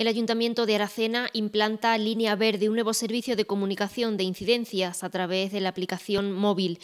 El Ayuntamiento de Aracena implanta Línea Verde, un nuevo servicio de comunicación de incidencias a través de la aplicación móvil.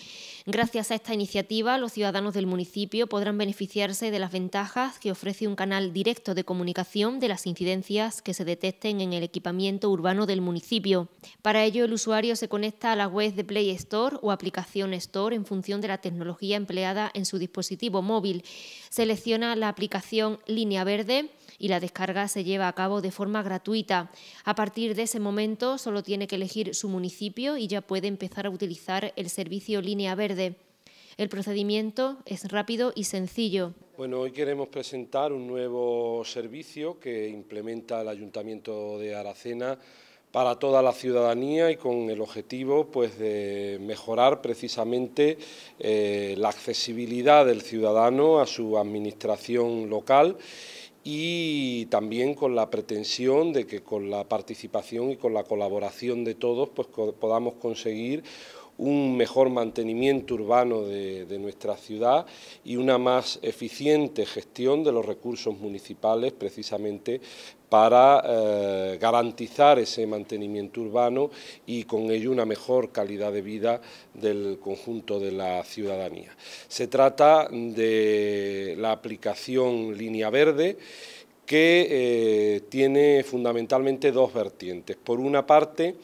Gracias a esta iniciativa, los ciudadanos del municipio podrán beneficiarse de las ventajas que ofrece un canal directo de comunicación de las incidencias que se detecten en el equipamiento urbano del municipio. Para ello, el usuario se conecta a la web de Play Store o aplicación Store en función de la tecnología empleada en su dispositivo móvil. Selecciona la aplicación Línea Verde y la descarga se lleva a cabo de forma gratuita. A partir de ese momento solo tiene que elegir su municipio y ya puede empezar a utilizar el servicio Línea Verde. El procedimiento es rápido y sencillo. Bueno, hoy queremos presentar un nuevo servicio que implementa el Ayuntamiento de Aracena para toda la ciudadanía y con el objetivo pues, de mejorar precisamente eh, la accesibilidad del ciudadano a su administración local y también con la pretensión de que con la participación y con la colaboración de todos pues, podamos conseguir un mejor mantenimiento urbano de, nuestra ciudad y una más eficiente gestión de los recursos municipales precisamente para eh, garantizar ese mantenimiento urbano y con ello una mejor calidad de vida del conjunto de la ciudadanía. Se trata de la aplicación Línea Verde que eh, tiene fundamentalmente dos vertientes. Por una parte,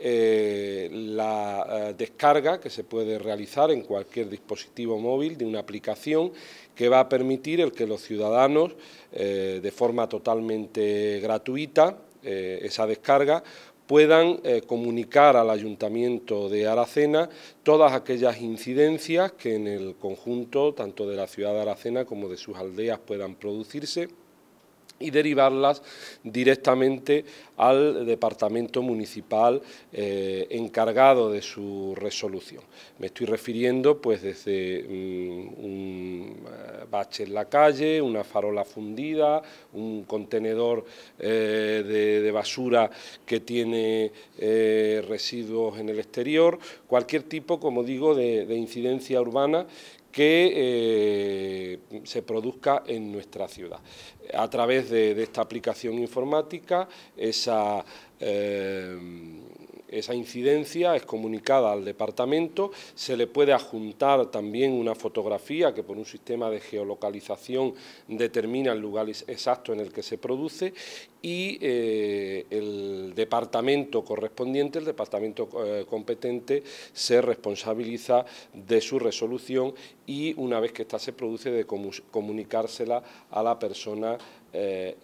eh, la eh, descarga que se puede realizar en cualquier dispositivo móvil de una aplicación que va a permitir el que los ciudadanos, eh, de forma totalmente gratuita, esa descarga, puedan comunicar al Ayuntamiento de Aracena todas aquellas incidencias que en el conjunto, tanto de la ciudad de Aracena como de sus aldeas, puedan producirse y derivarlas directamente al departamento municipal eh, encargado de su resolución. Me estoy refiriendo pues desde mm, un eh, bache en la calle, una farola fundida, un contenedor eh, de, basura que tiene residuos en el exterior, cualquier tipo, como digo, de incidencia urbana que eh, se produzca en nuestra ciudad. A través de, esta aplicación informática, esa... Eh, esa incidencia es comunicada al departamento, se le puede adjuntar también una fotografía que por un sistema de geolocalización determina el lugar exacto en el que se produce y eh, el departamento correspondiente, el departamento eh, competente, se responsabiliza de su resolución y una vez que ésta se produce de comunicársela a la persona eh,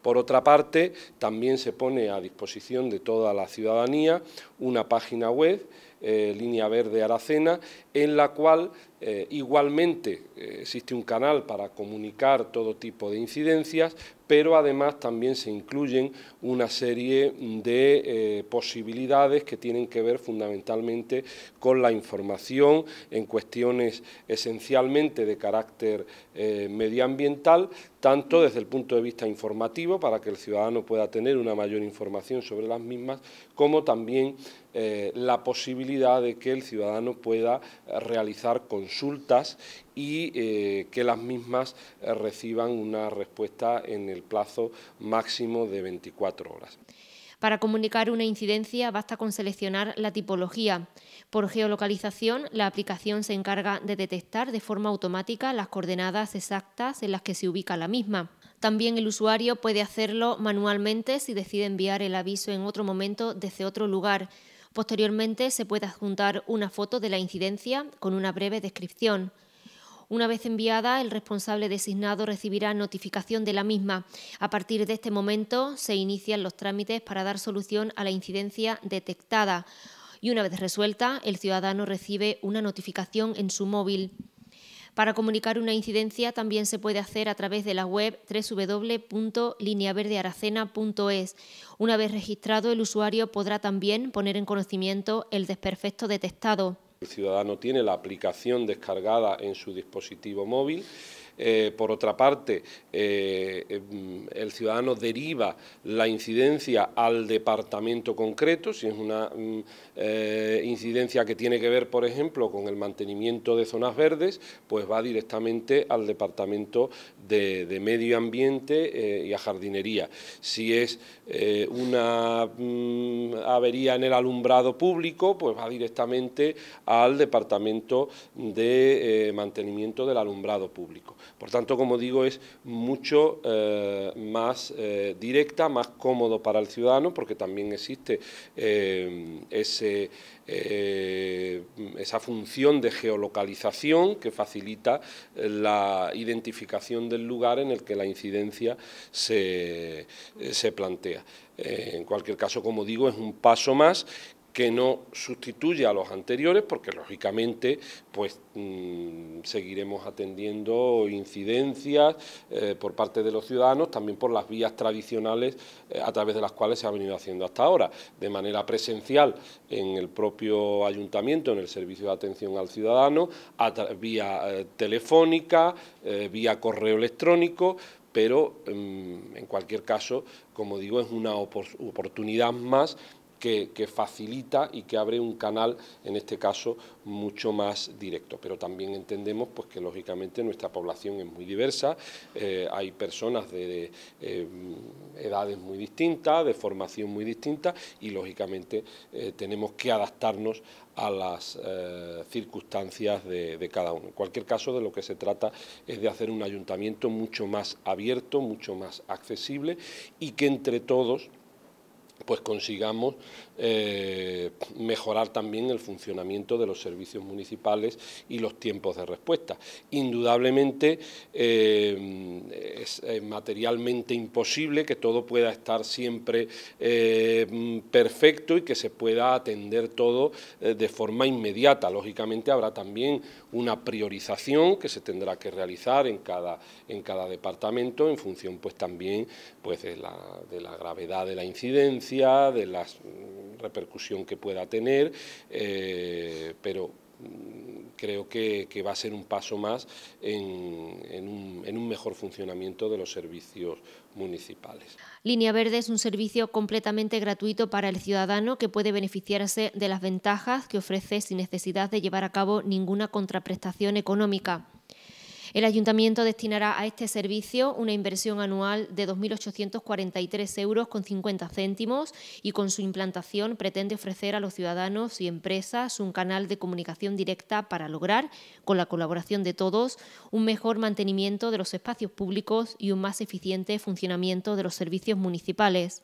Por otra parte, también se pone a disposición de toda la ciudadanía una página web eh, línea Verde Aracena, en la cual eh, igualmente eh, existe un canal para comunicar todo tipo de incidencias, pero además también se incluyen una serie de posibilidades que tienen que ver fundamentalmente con la información en cuestiones esencialmente de carácter medioambiental, tanto desde el punto de vista informativo, para que el ciudadano pueda tener una mayor información sobre las mismas, como también eh, la posibilidad de que el ciudadano pueda eh, realizar consultas y eh, que las mismas reciban una respuesta en el plazo máximo de 24 horas. Para comunicar una incidencia basta con seleccionar la tipología. Por geolocalización, la aplicación se encarga de detectar de forma automática las coordenadas exactas en las que se ubica la misma. También el usuario puede hacerlo manualmente si decide enviar el aviso en otro momento desde otro lugar, Posteriormente se puede adjuntar una foto de la incidencia con una breve descripción. Una vez enviada, el responsable designado recibirá notificación de la misma. A partir de este momento se inician los trámites para dar solución a la incidencia detectada y una vez resuelta, el ciudadano recibe una notificación en su móvil. Para comunicar una incidencia también se puede hacer a través de la web www.lineaverdearacena.es. Una vez registrado, el usuario podrá también poner en conocimiento el desperfecto detectado. El ciudadano tiene la aplicación descargada en su dispositivo móvil eh, por otra parte, eh, em, el ciudadano deriva la incidencia al departamento concreto, si es una mm, eh, incidencia que tiene que ver, por ejemplo, con el mantenimiento de zonas verdes, pues va directamente al departamento de, medio ambiente y a jardinería. Si es una mm, avería en el alumbrado público, pues va directamente al departamento de mantenimiento del alumbrado público. Por tanto, como digo, es mucho eh, más eh, directa, más cómodo para el ciudadano, porque también existe eh, esa función de geolocalización que facilita la identificación del lugar en el que la incidencia se, se plantea. en cualquier caso, como digo, es un paso más que no sustituye a los anteriores, porque lógicamente pues mm, seguiremos atendiendo incidencias eh, por parte de los ciudadanos, también por las vías tradicionales eh, a través de las cuales se ha venido haciendo hasta ahora, de manera presencial en el propio ayuntamiento, en el servicio de atención al ciudadano, a vía eh, telefónica, vía correo electrónico, pero mm, en cualquier caso, como digo, es una oportunidad más que, facilita y que abre un canal, en este caso, mucho más directo. Pero también entendemos pues, que, lógicamente, nuestra población es muy diversa, eh, hay personas de, eh, edades muy distintas, de formación muy distinta y, lógicamente, eh, tenemos que adaptarnos a las circunstancias de, de cada uno. En cualquier caso, de lo que se trata es de hacer un ayuntamiento mucho más abierto, mucho más accesible y que entre todos pues consigamos eh, mejorar también el funcionamiento de los servicios municipales y los tiempos de respuesta. Indudablemente eh, es eh, materialmente imposible que todo pueda estar siempre eh, perfecto y que se pueda atender todo de forma inmediata. Lógicamente habrá también una priorización que se tendrá que realizar en cada, en cada departamento en función pues también pues, de la gravedad de la incidencia, de las repercusión que pueda tener, eh, pero mm, creo que, va a ser un paso más en, un, mejor funcionamiento de los servicios municipales. Línea Verde es un servicio completamente gratuito para el ciudadano que puede beneficiarse de las ventajas que ofrece sin necesidad de llevar a cabo ninguna contraprestación económica. El ayuntamiento destinará a este servicio una inversión anual de 2.843 euros con 50 céntimos y con su implantación pretende ofrecer a los ciudadanos y empresas un canal de comunicación directa para lograr, con la colaboración de todos, un mejor mantenimiento de los espacios públicos y un más eficiente funcionamiento de los servicios municipales.